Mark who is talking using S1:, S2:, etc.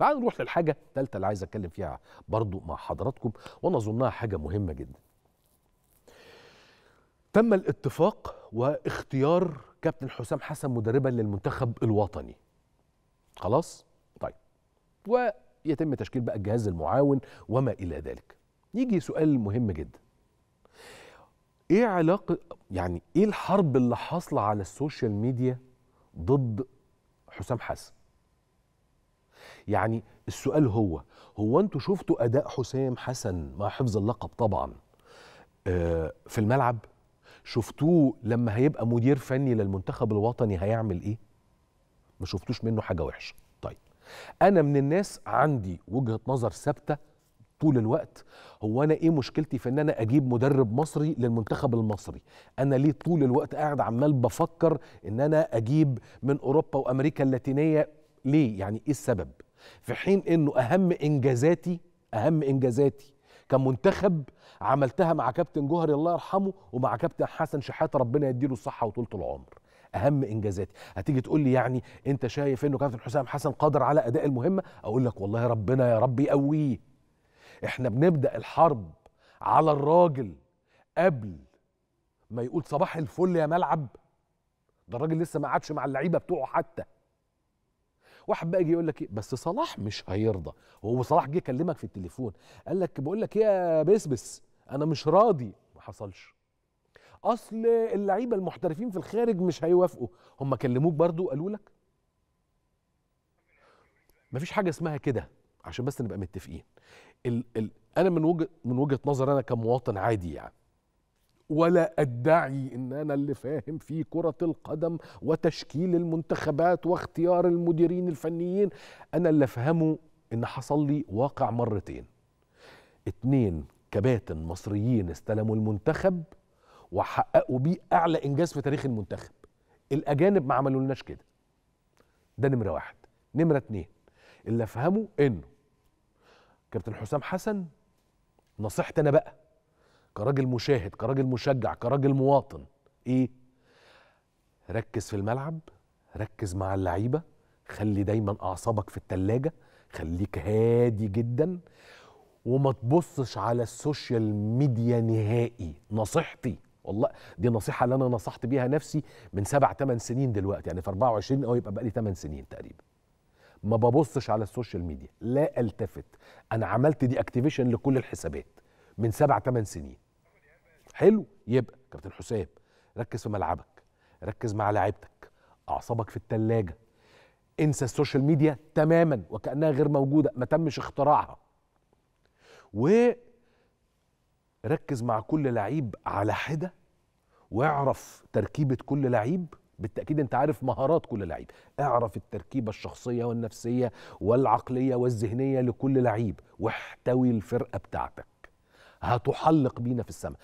S1: تعالوا نروح للحاجه الثالثه اللي عايز اتكلم فيها برضو مع حضراتكم وانا اظنها حاجه مهمه جدا تم الاتفاق واختيار كابتن حسام حسن مدربا للمنتخب الوطني خلاص طيب ويتم تشكيل بقى الجهاز المعاون وما الى ذلك يجي سؤال مهم جدا ايه علاقه يعني ايه الحرب اللي حاصله على السوشيال ميديا ضد حسام حسن يعني السؤال هو هو انتوا شفتوا اداء حسام حسن مع حفظ اللقب طبعا آه، في الملعب شفتوه لما هيبقى مدير فني للمنتخب الوطني هيعمل ايه ما شفتوش منه حاجه وحشه طيب انا من الناس عندي وجهه نظر ثابته طول الوقت هو انا ايه مشكلتي في ان انا اجيب مدرب مصري للمنتخب المصري انا ليه طول الوقت قاعد عمال بفكر ان انا اجيب من اوروبا وامريكا اللاتينيه ليه يعني ايه السبب في حين انه اهم انجازاتي اهم انجازاتي كمنتخب عملتها مع كابتن جوهري الله يرحمه ومع كابتن حسن شحاته ربنا يديله الصحه وطولة العمر اهم انجازاتي هتيجي تقول لي يعني انت شايف انه كابتن حسام حسن قادر على اداء المهمه اقول لك والله ربنا يا رب يقويه احنا بنبدا الحرب على الراجل قبل ما يقول صباح الفل يا ملعب ده الراجل لسه ما قعدش مع اللعيبه بتوعه حتى واحد بقى يجي يقول لك ايه بس صلاح مش هيرضى هو صلاح جه كلمك في التليفون قال لك بقول لك ايه يا بسبس انا مش راضي ما حصلش اصل اللعيبه المحترفين في الخارج مش هيوافقوا هم كلموك برضو قالوا لك مفيش حاجه اسمها كده عشان بس نبقى متفقين ال ال انا من وجهه من وجهه نظر انا كمواطن عادي يعني ولا ادعي ان انا اللي فاهم في كره القدم وتشكيل المنتخبات واختيار المديرين الفنيين انا اللي افهمه ان حصل لي واقع مرتين اتنين كباتن مصريين استلموا المنتخب وحققوا بيه اعلى انجاز في تاريخ المنتخب الاجانب ما عملولناش كده ده نمره واحد نمره اتنين اللي افهمه انه كابتن حسام حسن نصيحتي انا بقى كراجل مشاهد كراجل مشجع كراجل مواطن ايه ركز في الملعب ركز مع اللعيبه خلي دايما اعصابك في التلاجة خليك هادي جدا وما تبصش على السوشيال ميديا نهائي نصيحتي والله دي نصيحه اللي انا نصحت بيها نفسي من سبع ثمان سنين دلوقتي يعني في 24 او يبقى بقالي 8 سنين تقريبا ما ببصش على السوشيال ميديا لا التفت انا عملت دي اكتيفيشن لكل الحسابات من سبع ثمان سنين حلو يبقى كابتن حسام ركز في ملعبك ركز مع لعيبتك اعصابك في التلاجه انسى السوشيال ميديا تماما وكانها غير موجوده ما تمش اختراعها وركز مع كل لعيب على حده واعرف تركيبه كل لعيب بالتاكيد انت عارف مهارات كل لعيب اعرف التركيبه الشخصيه والنفسيه والعقليه والذهنيه لكل لعيب واحتوي الفرقه بتاعتك هتحلق بينا في السماء